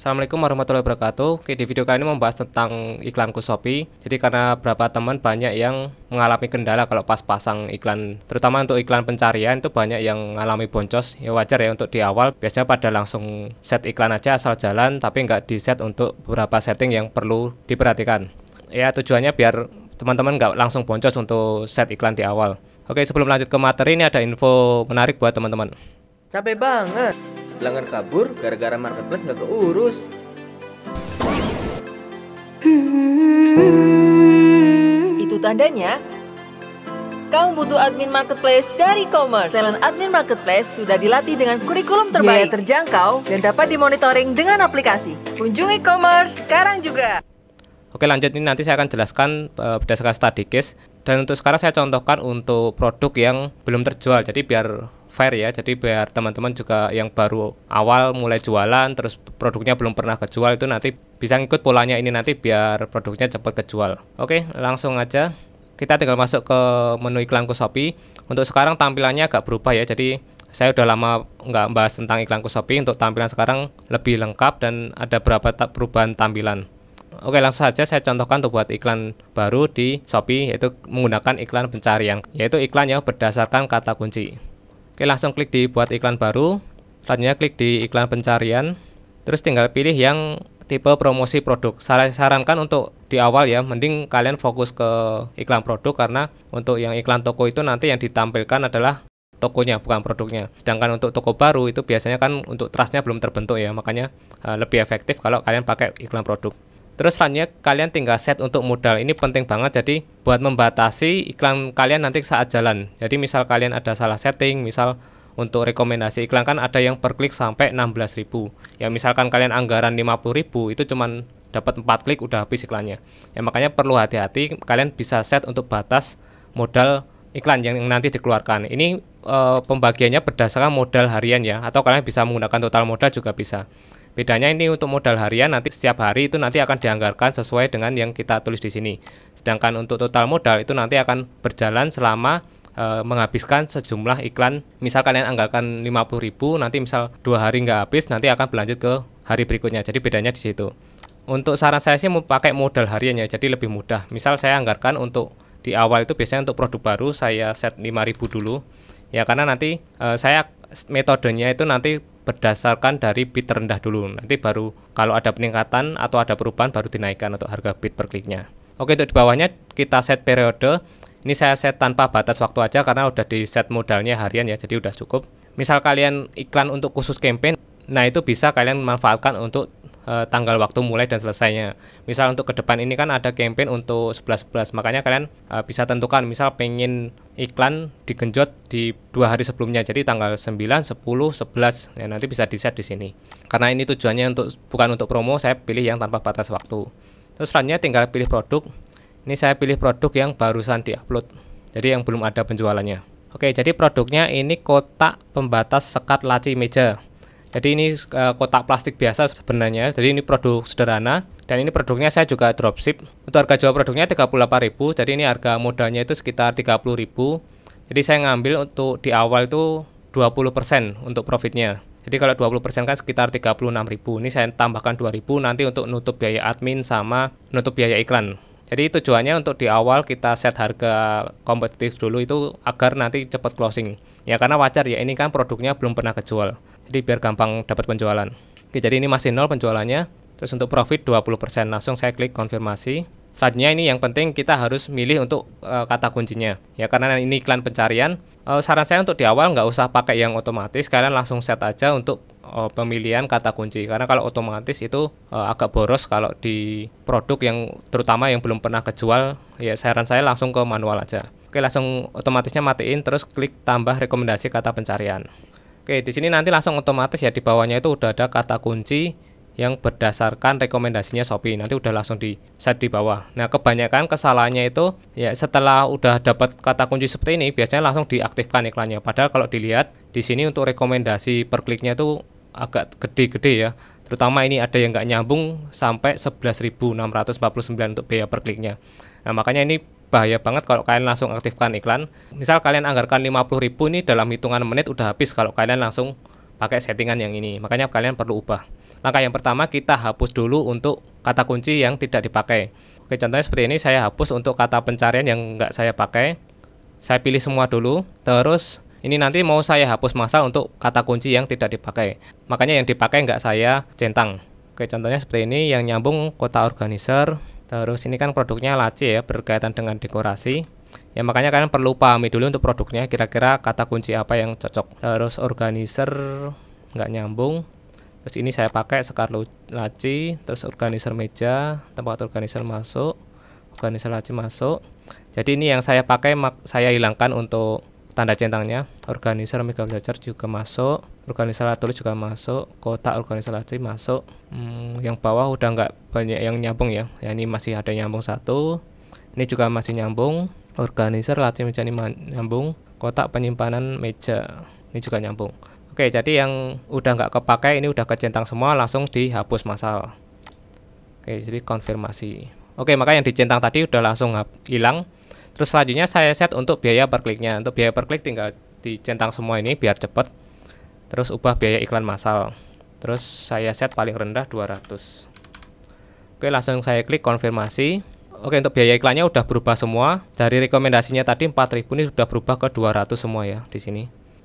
Assalamualaikum warahmatullahi wabarakatuh Oke di video kali ini membahas tentang iklanku Shopee Jadi karena beberapa teman banyak yang mengalami kendala kalau pas pasang iklan Terutama untuk iklan pencarian itu banyak yang mengalami boncos Ya wajar ya untuk di awal biasanya pada langsung set iklan aja asal jalan Tapi nggak di set untuk beberapa setting yang perlu diperhatikan Ya tujuannya biar teman-teman nggak langsung boncos untuk set iklan di awal Oke sebelum lanjut ke materi ini ada info menarik buat teman-teman Capek banget pelanggan kabur gara-gara marketplace nggak keurus. Itu tandanya kamu butuh admin marketplace dari Commerce. Talent admin marketplace sudah dilatih dengan kurikulum iya, terbaik, biaya terjangkau, dan dapat dimonitoring dengan aplikasi. Kunjungi Commerce sekarang juga. Oke lanjut ini nanti saya akan jelaskan uh, berdasarkan study case dan untuk sekarang saya contohkan untuk produk yang belum terjual jadi biar fair ya jadi biar teman-teman juga yang baru awal mulai jualan terus produknya belum pernah kejual itu nanti bisa ngikut polanya ini nanti biar produknya cepat kejual oke langsung aja kita tinggal masuk ke menu iklanku Shopee untuk sekarang tampilannya agak berubah ya jadi saya udah lama nggak bahas tentang iklanku Shopee untuk tampilan sekarang lebih lengkap dan ada beberapa perubahan tampilan Oke langsung saja saya contohkan untuk buat iklan baru di Shopee yaitu menggunakan iklan pencarian yaitu iklan yang berdasarkan kata kunci Oke langsung klik di buat iklan baru selanjutnya klik di iklan pencarian terus tinggal pilih yang tipe promosi produk saya sarankan untuk di awal ya mending kalian fokus ke iklan produk karena untuk yang iklan toko itu nanti yang ditampilkan adalah tokonya bukan produknya sedangkan untuk toko baru itu biasanya kan untuk trustnya belum terbentuk ya makanya eh, lebih efektif kalau kalian pakai iklan produk Terus selanjutnya kalian tinggal set untuk modal. Ini penting banget jadi buat membatasi iklan kalian nanti saat jalan. Jadi misal kalian ada salah setting, misal untuk rekomendasi iklan kan ada yang per klik sampai 16.000. Ya misalkan kalian anggaran 50.000 itu cuman dapat 4 klik udah habis iklannya. Ya makanya perlu hati-hati kalian bisa set untuk batas modal iklan yang nanti dikeluarkan. Ini e, pembagiannya berdasarkan modal harian ya atau kalian bisa menggunakan total modal juga bisa. Bedanya ini untuk modal harian nanti setiap hari itu nanti akan dianggarkan sesuai dengan yang kita tulis di sini. Sedangkan untuk total modal itu nanti akan berjalan selama e, menghabiskan sejumlah iklan. Misal kalian anggarkan 50.000, nanti misal dua hari nggak habis, nanti akan berlanjut ke hari berikutnya. Jadi bedanya di situ. Untuk saran saya sih mau pakai modal harian ya, jadi lebih mudah. Misal saya anggarkan untuk di awal itu biasanya untuk produk baru saya set 5000 dulu. Ya karena nanti e, saya metodenya itu nanti berdasarkan dari bit terendah dulu. Nanti baru kalau ada peningkatan atau ada perubahan baru dinaikkan untuk harga bit per kliknya. Oke, untuk di bawahnya kita set periode. Ini saya set tanpa batas waktu aja karena udah di set modalnya harian ya, jadi udah cukup. Misal kalian iklan untuk khusus campaign, nah itu bisa kalian manfaatkan untuk uh, tanggal waktu mulai dan selesainya. Misal untuk ke depan ini kan ada campaign untuk 11-11, makanya kalian uh, bisa tentukan misal pengen iklan digenjot di dua hari sebelumnya, jadi tanggal 9, 10, 11, ya nanti bisa di set di sini. Karena ini tujuannya untuk bukan untuk promo, saya pilih yang tanpa batas waktu. Terus selanjutnya tinggal pilih produk. Ini saya pilih produk yang barusan di-upload. jadi yang belum ada penjualannya. Oke, jadi produknya ini kotak pembatas sekat laci meja. Jadi ini eh, kotak plastik biasa sebenarnya. Jadi ini produk sederhana dan ini produknya saya juga dropship. Untuk harga jual produknya 38.000. Jadi ini harga modalnya itu sekitar 30.000. Jadi saya ngambil untuk di awal itu 20% untuk profitnya. Jadi kalau 20% kan sekitar 36.000. Ini saya tambahkan 2.000 nanti untuk nutup biaya admin sama nutup biaya iklan. Jadi tujuannya untuk di awal kita set harga kompetitif dulu itu agar nanti cepat closing. Ya karena wajar ya ini kan produknya belum pernah kejual. Jadi biar gampang dapat penjualan. Oke, jadi ini masih nol penjualannya. Terus untuk profit 20% langsung saya klik konfirmasi. Selanjutnya ini yang penting kita harus milih untuk uh, kata kuncinya. Ya karena ini iklan pencarian, uh, saran saya untuk di awal nggak usah pakai yang otomatis, kalian langsung set aja untuk uh, pemilihan kata kunci. Karena kalau otomatis itu agak boros kalau di produk yang terutama yang belum pernah kejual, ya saran saya langsung ke manual aja. Oke, langsung otomatisnya matiin terus klik tambah rekomendasi kata pencarian. Oke, di sini nanti langsung otomatis ya di bawahnya itu udah ada kata kunci yang berdasarkan rekomendasinya Shopee. Nanti udah langsung di set di bawah. Nah, kebanyakan kesalahannya itu ya setelah udah dapat kata kunci seperti ini biasanya langsung diaktifkan iklannya. Padahal kalau dilihat di sini untuk rekomendasi per kliknya itu agak gede-gede ya. Terutama ini ada yang nggak nyambung sampai 11.649 untuk biaya per kliknya. Nah, makanya ini bahaya banget kalau kalian langsung aktifkan iklan. Misal kalian anggarkan 50 ribu ini dalam hitungan menit udah habis kalau kalian langsung pakai settingan yang ini. Makanya kalian perlu ubah. Langkah yang pertama kita hapus dulu untuk kata kunci yang tidak dipakai. Oke, contohnya seperti ini saya hapus untuk kata pencarian yang enggak saya pakai. Saya pilih semua dulu, terus ini nanti mau saya hapus masalah untuk kata kunci yang tidak dipakai. Makanya yang dipakai enggak saya centang. Oke, contohnya seperti ini yang nyambung kota organizer, Terus ini kan produknya laci ya, berkaitan dengan dekorasi. Ya makanya kalian perlu pahami dulu untuk produknya, kira-kira kata kunci apa yang cocok. Terus organizer nggak nyambung. Terus ini saya pakai sekar laci, terus organizer meja, tempat organizer masuk, organizer laci masuk. Jadi ini yang saya pakai saya hilangkan untuk tanda centangnya. Organizer mega charger juga masuk organisator juga masuk kotak organisasi masuk hmm, yang bawah udah nggak banyak yang nyambung ya. ya ini masih ada nyambung satu ini juga masih nyambung organizer latih meja ini nyambung kotak penyimpanan meja ini juga nyambung oke jadi yang udah nggak kepakai ini udah kecentang semua langsung dihapus masal. oke jadi konfirmasi oke maka yang dicentang tadi udah langsung hilang terus selanjutnya saya set untuk biaya per kliknya untuk biaya per klik tinggal dicentang semua ini biar cepet terus ubah biaya iklan massal terus saya set paling rendah 200 oke langsung saya klik konfirmasi oke untuk biaya iklannya udah berubah semua dari rekomendasinya tadi 4000 ini sudah berubah ke 200 semua ya di sini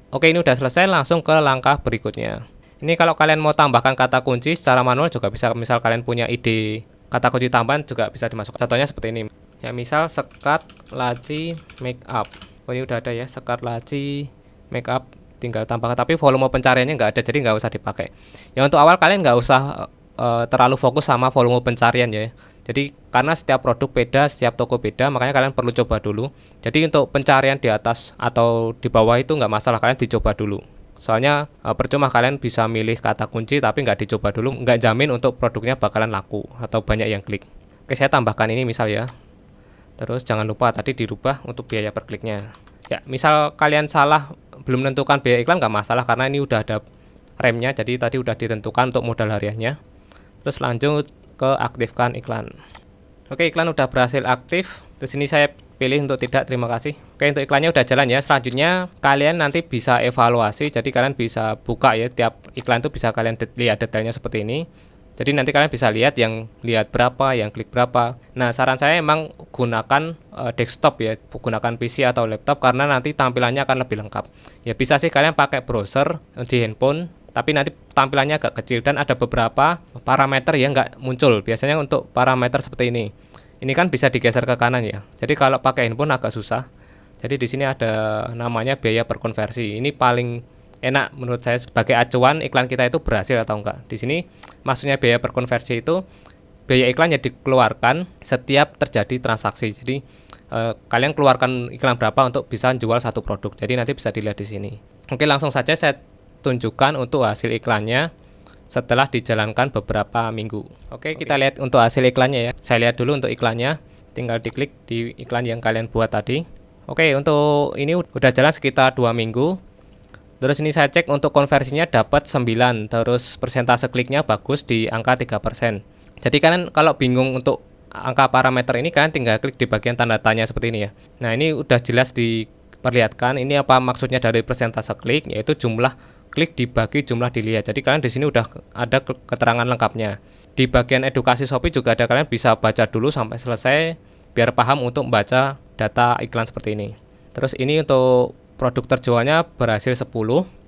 oke ini udah selesai langsung ke langkah berikutnya ini kalau kalian mau tambahkan kata kunci secara manual juga bisa misal kalian punya ide kata kunci tambahan juga bisa dimasukkan contohnya seperti ini ya misal sekat laci make up oh, ini udah ada ya sekat laci make up tinggal tambahkan tapi volume pencariannya nggak ada jadi nggak usah dipakai ya untuk awal kalian nggak usah uh, terlalu fokus sama volume pencarian ya jadi karena setiap produk beda setiap toko beda makanya kalian perlu coba dulu jadi untuk pencarian di atas atau di bawah itu nggak masalah kalian dicoba dulu soalnya uh, percuma kalian bisa milih kata kunci tapi nggak dicoba dulu nggak jamin untuk produknya bakalan laku atau banyak yang klik oke saya tambahkan ini misal ya terus jangan lupa tadi dirubah untuk biaya per kliknya ya misal kalian salah belum menentukan biaya iklan nggak masalah karena ini udah ada remnya jadi tadi udah ditentukan untuk modal hariannya terus lanjut ke aktifkan iklan oke iklan udah berhasil aktif terus ini saya pilih untuk tidak terima kasih oke untuk iklannya udah jalan ya selanjutnya kalian nanti bisa evaluasi jadi kalian bisa buka ya tiap iklan itu bisa kalian lihat detailnya seperti ini jadi nanti kalian bisa lihat yang lihat berapa, yang klik berapa. Nah, saran saya emang gunakan uh, desktop ya, gunakan PC atau laptop karena nanti tampilannya akan lebih lengkap. Ya bisa sih kalian pakai browser eh, di handphone, tapi nanti tampilannya agak kecil dan ada beberapa parameter yang nggak muncul. Biasanya untuk parameter seperti ini. Ini kan bisa digeser ke kanan ya. Jadi kalau pakai handphone agak susah. Jadi di sini ada namanya biaya per Ini paling enak menurut saya sebagai acuan iklan kita itu berhasil atau enggak. Di sini maksudnya biaya per konversi itu biaya iklan yang dikeluarkan setiap terjadi transaksi. Jadi eh, kalian keluarkan iklan berapa untuk bisa jual satu produk. Jadi nanti bisa dilihat di sini. Oke, langsung saja saya tunjukkan untuk hasil iklannya setelah dijalankan beberapa minggu. Oke, Oke. kita lihat untuk hasil iklannya ya. Saya lihat dulu untuk iklannya. Tinggal diklik di iklan yang kalian buat tadi. Oke, untuk ini udah jalan sekitar dua minggu. Terus ini saya cek untuk konversinya dapat 9, terus persentase kliknya bagus di angka 3%. Jadi kalian kalau bingung untuk angka parameter ini kalian tinggal klik di bagian tanda tanya seperti ini ya. Nah, ini udah jelas diperlihatkan ini apa maksudnya dari persentase klik yaitu jumlah klik dibagi jumlah dilihat. Jadi kalian di sini udah ada keterangan lengkapnya. Di bagian edukasi Shopee juga ada kalian bisa baca dulu sampai selesai biar paham untuk membaca data iklan seperti ini. Terus ini untuk produk terjualnya berhasil 10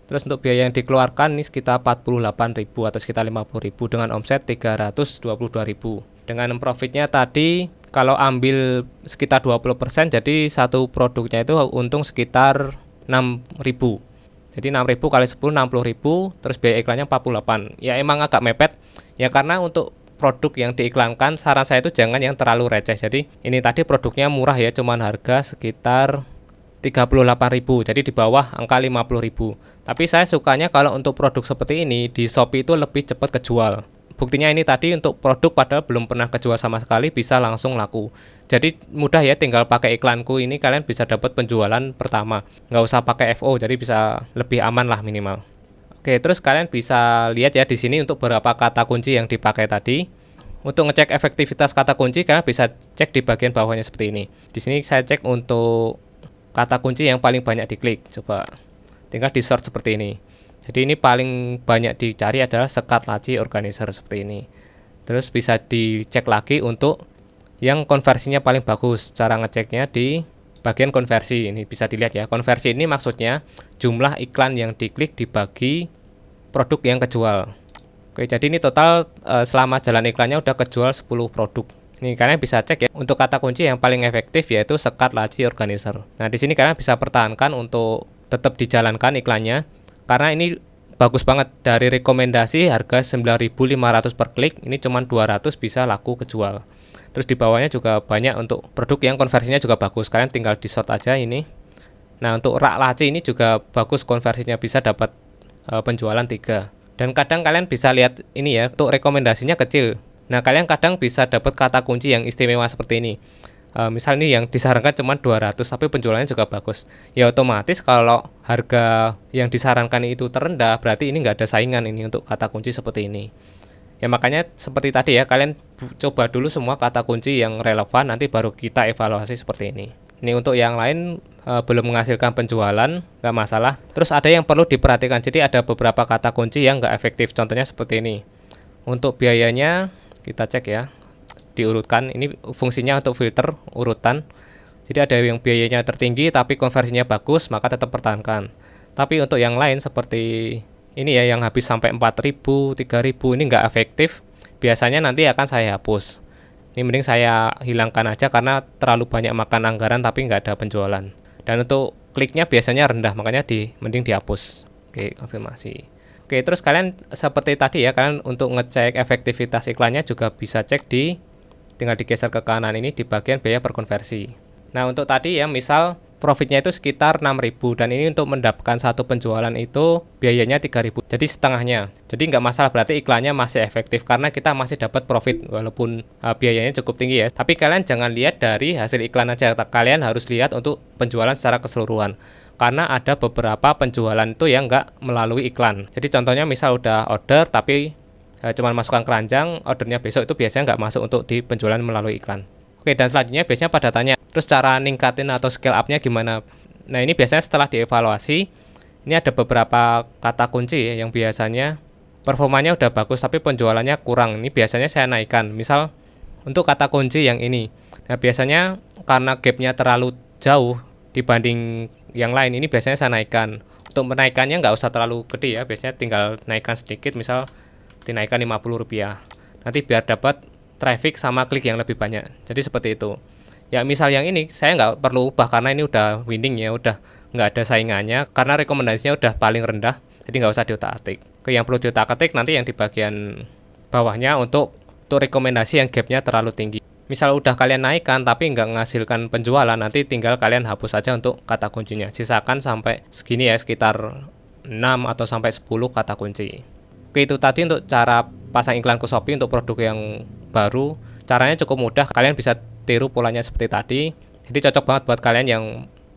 terus untuk biaya yang dikeluarkan ini sekitar 48.000 atau sekitar 50.000 dengan omset 322.000 dengan profitnya tadi kalau ambil sekitar 20% jadi satu produknya itu untung sekitar 6.000 jadi 6.000 kali 10 60.000 terus biaya iklannya 48 ya emang agak mepet ya karena untuk produk yang diiklankan saran saya itu jangan yang terlalu receh jadi ini tadi produknya murah ya cuman harga sekitar 38.000 jadi di bawah angka 50.000 tapi saya sukanya kalau untuk produk seperti ini di Shopee itu lebih cepat kejual buktinya ini tadi untuk produk padahal belum pernah kejual sama sekali bisa langsung laku jadi mudah ya tinggal pakai iklanku ini kalian bisa dapat penjualan pertama nggak usah pakai FO jadi bisa lebih aman lah minimal oke terus kalian bisa lihat ya di sini untuk berapa kata kunci yang dipakai tadi untuk ngecek efektivitas kata kunci kalian bisa cek di bagian bawahnya seperti ini di sini saya cek untuk kata kunci yang paling banyak diklik. Coba tinggal di search seperti ini. Jadi ini paling banyak dicari adalah sekat laci organizer seperti ini. Terus bisa dicek lagi untuk yang konversinya paling bagus. Cara ngeceknya di bagian konversi ini bisa dilihat ya. Konversi ini maksudnya jumlah iklan yang diklik dibagi produk yang kejual. Oke, jadi ini total eh, selama jalan iklannya udah kejual 10 produk. Ini kalian bisa cek ya untuk kata kunci yang paling efektif yaitu sekat laci organizer. Nah di sini kalian bisa pertahankan untuk tetap dijalankan iklannya karena ini bagus banget dari rekomendasi harga 9.500 per klik ini cuma 200 bisa laku kejual. Terus di bawahnya juga banyak untuk produk yang konversinya juga bagus. Kalian tinggal di sort aja ini. Nah untuk rak laci ini juga bagus konversinya bisa dapat e, penjualan tiga. dan kadang kalian bisa lihat ini ya untuk rekomendasinya kecil Nah, kalian kadang bisa dapat kata kunci yang istimewa seperti ini. E, misal ini yang disarankan cuma 200 tapi penjualannya juga bagus. Ya otomatis kalau harga yang disarankan itu terendah, berarti ini nggak ada saingan ini untuk kata kunci seperti ini. Ya makanya seperti tadi ya, kalian coba dulu semua kata kunci yang relevan nanti baru kita evaluasi seperti ini. Ini untuk yang lain e, belum menghasilkan penjualan, nggak masalah. Terus ada yang perlu diperhatikan, jadi ada beberapa kata kunci yang nggak efektif. Contohnya seperti ini. Untuk biayanya kita cek ya diurutkan ini fungsinya untuk filter urutan jadi ada yang biayanya tertinggi tapi konversinya bagus maka tetap pertahankan tapi untuk yang lain seperti ini ya yang habis sampai 4000 3000 ini enggak efektif biasanya nanti akan saya hapus ini mending saya hilangkan aja karena terlalu banyak makan anggaran tapi enggak ada penjualan dan untuk kliknya biasanya rendah makanya di mending dihapus oke konfirmasi Oke, terus kalian seperti tadi ya, kalian untuk ngecek efektivitas iklannya juga bisa cek di tinggal digeser ke kanan ini di bagian biaya per konversi. Nah, untuk tadi ya, misal profitnya itu sekitar 6000 dan ini untuk mendapatkan satu penjualan itu biayanya 3000 jadi setengahnya jadi nggak masalah berarti iklannya masih efektif karena kita masih dapat profit walaupun uh, biayanya cukup tinggi ya tapi kalian jangan lihat dari hasil iklan aja kalian harus lihat untuk penjualan secara keseluruhan karena ada beberapa penjualan itu yang nggak melalui iklan. Jadi contohnya misal udah order tapi e, eh, cuma masukkan keranjang, ordernya besok itu biasanya nggak masuk untuk di penjualan melalui iklan. Oke, dan selanjutnya biasanya pada tanya, terus cara ningkatin atau scale up-nya gimana? Nah, ini biasanya setelah dievaluasi, ini ada beberapa kata kunci ya, yang biasanya performanya udah bagus tapi penjualannya kurang. Ini biasanya saya naikkan. Misal untuk kata kunci yang ini. Nah, biasanya karena gapnya terlalu jauh dibanding yang lain ini biasanya saya naikkan untuk menaikannya nggak usah terlalu gede ya biasanya tinggal naikkan sedikit misal dinaikkan 50 rupiah nanti biar dapat traffic sama klik yang lebih banyak jadi seperti itu ya misal yang ini saya nggak perlu ubah karena ini udah winning ya udah nggak ada saingannya karena rekomendasinya udah paling rendah jadi nggak usah diotak-atik ke yang perlu diotak-atik nanti yang di bagian bawahnya untuk untuk rekomendasi yang gapnya terlalu tinggi misal udah kalian naikkan tapi nggak menghasilkan penjualan nanti tinggal kalian hapus saja untuk kata kuncinya sisakan sampai segini ya sekitar 6 atau sampai 10 kata kunci Oke itu tadi untuk cara pasang iklan ke Shopee untuk produk yang baru caranya cukup mudah kalian bisa tiru polanya seperti tadi jadi cocok banget buat kalian yang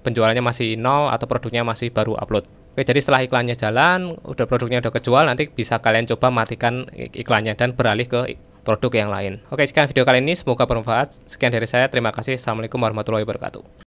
penjualannya masih nol atau produknya masih baru upload Oke, jadi setelah iklannya jalan, udah produknya udah kejual, nanti bisa kalian coba matikan iklannya dan beralih ke produk yang lain. Oke, sekian video kali ini. Semoga bermanfaat. Sekian dari saya. Terima kasih. Assalamualaikum warahmatullahi wabarakatuh.